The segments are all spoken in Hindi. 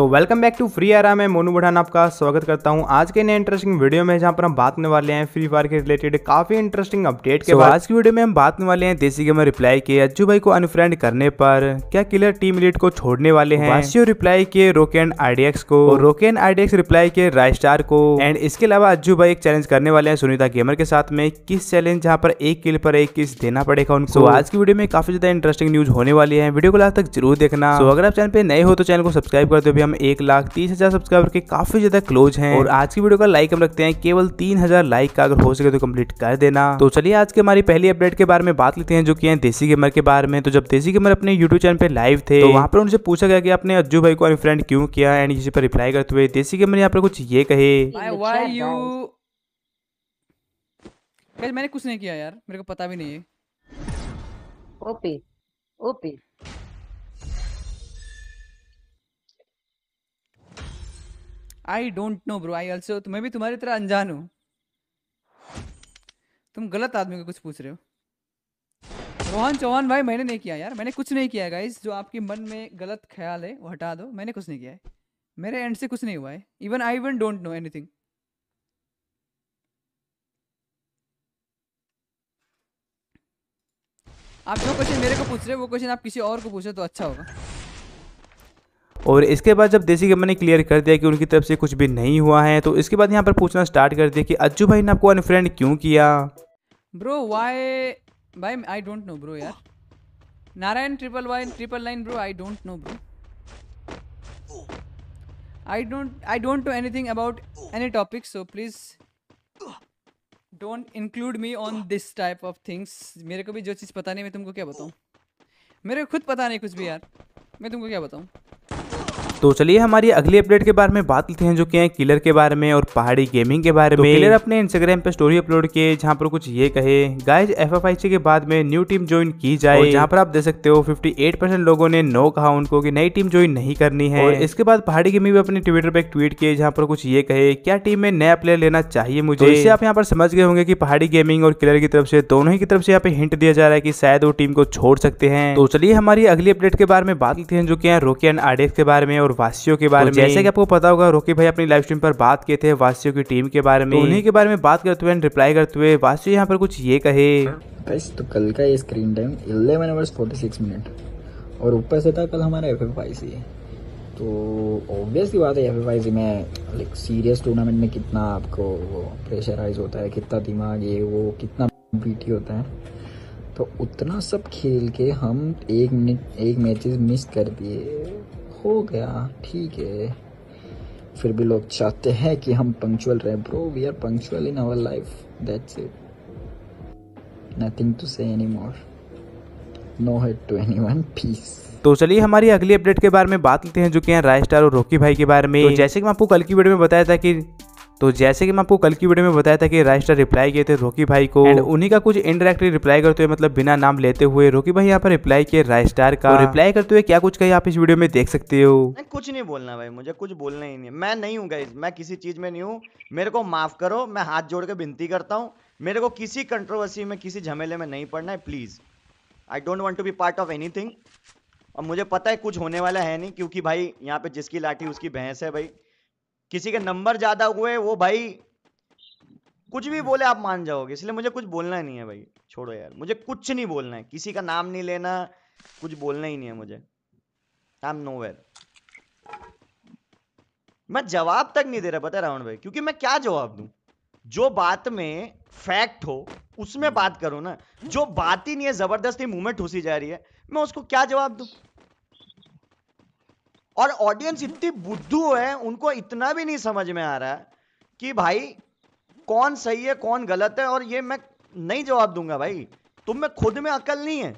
तो वेलकम बैक टू फ्री आरा मैं मोनू बढ़ान आपका स्वागत करता हूं आज के नए इंटरेस्टिंग वीडियो में जहां पर हम बात करने वाले हैं फ्री फायर के रिलेटेड काफी इंटरेस्टिंग अपडेट के so, बाद आज की वीडियो में हम बात करने वाले हैं देसी गेमर रिप्लाई के अज्जू भाई को अनफ्रेंड करने पर क्या किलर टीम लीड को छोड़ने वाले हैं रिप्लाई के रोकेन आईडीएक्स को रोकेन आईडीएक्स रिप्लाई के स्टार को एंड इसके अलावा अज्जू भाई एक चैलेंज करने वाले हैं सुनीता गेमर के साथ में किस चैलेंज जहाँ पर एक किल पर एक किस देना पड़ेगा उनको आज की वीडियो में काफी ज्यादा इंटरेस्टिंग न्यूज होने वाली है वीडियो को लास्ट तक जरूर देखना अगर आप चैनल पर नए हो तो चैनल को सब्सक्राइब कर दो हम एक लाख तीस हजार सब्सक्राइबर के काफी ज्यादा क्लोज हैं और आज की वीडियो का लाइक हम रखते हैं केवल तीन हजार लाइक का अगर हो सके तो कंप्लीट कर देना तो चलिए आज के हमारी पहली अपडेट के बारे में बात लेते हैं जो की है देसी गेमर के बारे में तो जब देसी गेमर अपने यूट्यूब चैनल पर लाइव थे तो वहाँ पर उनसे पूछा गया कि आपने अज्जू भाई को अनफ्रेंड क्यों किया एंड इसी पर रिप्लाई करते हुए देसी गेमर यहाँ पर कुछ ये कहे मैंने कुछ नहीं किया यार मेरे को पता भी नहीं है OP OP I don't know bro I also मैं भी तुम्हारी तरह अनजान हूँ तुम गलत आदमी को कुछ पूछ रहे हो रोहन चौहान भाई मैंने नहीं किया यार मैंने कुछ नहीं किया है गाइज जो आपके मन में गलत ख्याल है वो हटा दो मैंने कुछ नहीं किया है मेरे एंड से कुछ नहीं हुआ है even I even don't know anything आप जो क्वेश्चन मेरे को पूछ रहे हो वो क्वेश्चन आप किसी और को पूछे तो अच्छा होगा और इसके बाद जब देसी गेमर ने क्लियर कर दिया कि उनकी तरफ से कुछ भी नहीं हुआ है तो इसके बाद यहाँ पर पूछना स्टार्ट कर दिया कि अज्जू भाई ने आपको अनफ्रेंड क्यों किया ब्रो वाई भाई आई डोंट नो ब्रो यार Narayan triple Y triple nine bro I don't know bro I don't I don't know anything about any topic so please don't include me on this type of things मेरे को भी जो चीज़ पता नहीं मैं तुमको क्या बताऊँ मेरे को खुद पता नहीं कुछ भी यार मैं तुमको क्या बताऊँ तो चलिए हमारी अगली अपडेट के बारे में बात करते हैं जो कि है किलर के बारे में और पहाड़ी गेमिंग के बारे तो में किलर अपने इंस्टाग्राम पे स्टोरी अपलोड किए जहाँ पर कुछ ये कहे गाइज एफ एफ के बाद में न्यू टीम ज्वाइन की जाए जहाँ पर आप देख सकते हो परसेंट लोगों ने नो कहा उनको की नई टीम ज्वाइन नहीं करनी है और इसके बाद पहाड़ी गेमिंग भी अपने ट्विटर पर एक ट्वीट किए जहाँ पर कुछ ये कहे क्या टीम में नया प्लेयर लेना चाहिए मुझे तो इससे आप यहाँ पर समझ गए होंगे की पहाड़ी गेमिंग और किलर की तरफ से दोनों ही की तरफ से यहाँ पे हिंट दिया जा रहा है की शायद वो टीम को छोड़ सकते हैं तो चलिए हमारी अगली अपडेट के बारे में बात करते हैं जो की रोके एंड आरडीएक्स के बारे में और और वासियों के बारे तो में जैसे कि आपको पता होगा रोकी भाई अपनी लाइव स्ट्रीम पर बात किए थे वासियों की टीम के बारे में तो उन्हीं के बारे में बात करते हुए रिप्लाई करते हुए वासियों यहाँ पर कुछ ये कहे तो कल का ये screen time eleven hours forty six minute और ऊपर से था कल हमारा एफ एफ आई सी तो ऑब्वियसली बात है एफ एफ आई सी में लाइक सीरियस टूर्नामेंट में कितना आपको प्रेशराइज होता है कितना दिमाग ये वो कितना बीटी होता है तो उतना सब खेल के हम एक मिनट एक मैचेस मिस कर दिए हो गया ठीक है फिर भी लोग चाहते हैं कि हम पंक्चुअल रहे bro we are punctual in our life that's it nothing to say any more no hate to any one peace तो चलिए हमारी अगली अपडेट के बारे में बात करते हैं जो कि हैं राय स्टार और रोकी भाई के बारे में तो जैसे कि मैं आपको कल की वीडियो में बताया था कि तो जैसे कि मैं आपको कल की वीडियो में बताया था कि राइस्टर रिप्लाई किए थे रोकी भाई को एंड उन्हीं का कुछ इंडायरेक्टली रिप्लाई करते हुए मतलब बिना नाम लेते हुए रोकी भाई यहाँ पर रिप्लाई किए राइस्टार का तो रिप्लाई करते हुए क्या कुछ कही आप इस वीडियो में देख सकते हो कुछ नहीं बोलना भाई मुझे कुछ बोलना ही नहीं मैं नहीं हूँ गाइज मैं किसी चीज में नहीं हूँ मेरे को माफ करो मैं हाथ जोड़ के विनती करता हूँ मेरे को किसी कंट्रोवर्सी में किसी झमेले में नहीं पड़ना है please I don't want to be part of any और मुझे पता है कुछ होने वाला है नहीं क्योंकि भाई यहाँ पे जिसकी लाठी उसकी भैंस है भाई किसी के नंबर ज्यादा हुए वो भाई कुछ भी बोले आप मान जाओगे इसलिए मुझे कुछ बोलना ही नहीं है भाई छोड़ो यार मुझे कुछ नहीं बोलना है किसी का नाम नहीं लेना कुछ बोलना ही नहीं है मुझे आई एम नो मैं जवाब तक नहीं दे रहा पता रावण भाई क्योंकि मैं क्या जवाब दू जो बात में फैक्ट हो उसमें बात करो ना जो बात ही नहीं है जबरदस्ती मुंह में ठूसी जा रही है मैं उसको क्या जवाब दू और ऑडियंस इतनी बुद्धू है उनको इतना भी नहीं समझ में आ रहा है कि भाई कौन सही है कौन गलत है और ये मैं नहीं जवाब दूंगा भाई तुम में खुद में अकल नहीं है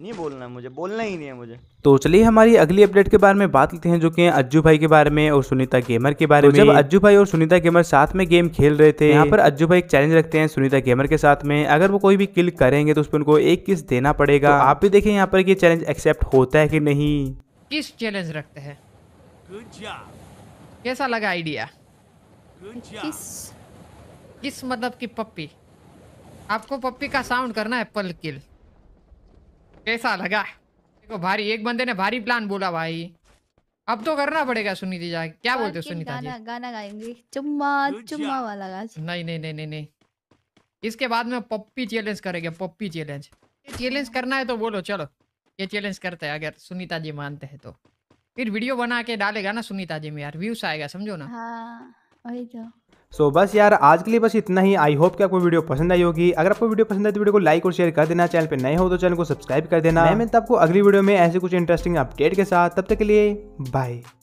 नहीं बोलना है मुझे बोलना ही नहीं है मुझे तो चलिए हमारी अगली अपडेट के बारे में बात लेते हैं जो कि अज्जू भाई के बारे में और सुनीता गेमर के बारे तो में जब अज्जू भाई और सुनीता गेमर साथ में गेम खेल रहे थे यहाँ पर अज्जू भाई एक चैलेंज रखते हैं सुनीता गेमर के साथ में अगर वो कोई भी किल करेंगे तो उस पर उनको एक किस देना पड़ेगा तो आप भी देखें यहाँ पर ये चैलेंज एक्सेप्ट होता है कि नहीं किस चैलेंज रखते है कैसा लगा आइडिया किस किस मतलब की पप्पी आपको पप्पी का साउंड करना है पल किल कैसा लगा तो भारी एक बंदे ने भारी प्लान बोला भाई अब तो करना पड़ेगा सुनीति जा क्या बोलते हो सुनीता जी गाना गाएंगे चुम्मा चुम्मा वाला गाज नहीं नहीं नहीं नहीं नहीं इसके बाद में पप्पी चैलेंज करेंगे पप्पी चैलेंज चैलेंज करना है तो बोलो चलो ये चैलेंज करते हैं अगर सुनीता जी मानते हैं तो फिर वीडियो बना के डालेगा ना सुनीता जी में यार व्यूज आएगा समझो ना हाँ। सो so, बस यार आज के लिए बस इतना ही आई होप कि आपको वीडियो पसंद आई होगी अगर आपको वीडियो पसंद आए तो वीडियो को लाइक और शेयर कर देना चैनल पर नए हो तो चैनल को सब्सक्राइब कर देना मैं मिलता आपको अगली वीडियो में ऐसे कुछ इंटरेस्टिंग अपडेट के साथ तब तक के लिए बाय